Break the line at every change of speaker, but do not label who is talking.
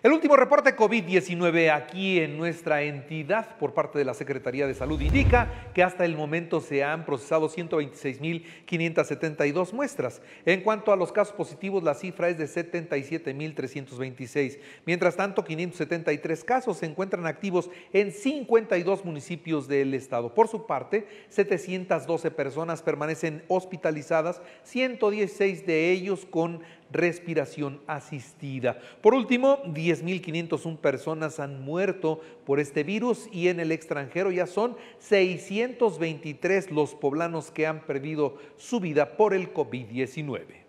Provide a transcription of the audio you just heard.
El último reporte COVID-19 aquí en nuestra entidad por parte de la Secretaría de Salud indica que hasta el momento se han procesado 126.572 muestras. En cuanto a los casos positivos, la cifra es de 77.326. Mientras tanto, 573 casos se encuentran activos en 52 municipios del estado. Por su parte, 712 personas permanecen hospitalizadas, 116 de ellos con respiración asistida. Por último, 10 10.501 personas han muerto por este virus y en el extranjero ya son 623 los poblanos que han perdido su vida por el COVID-19.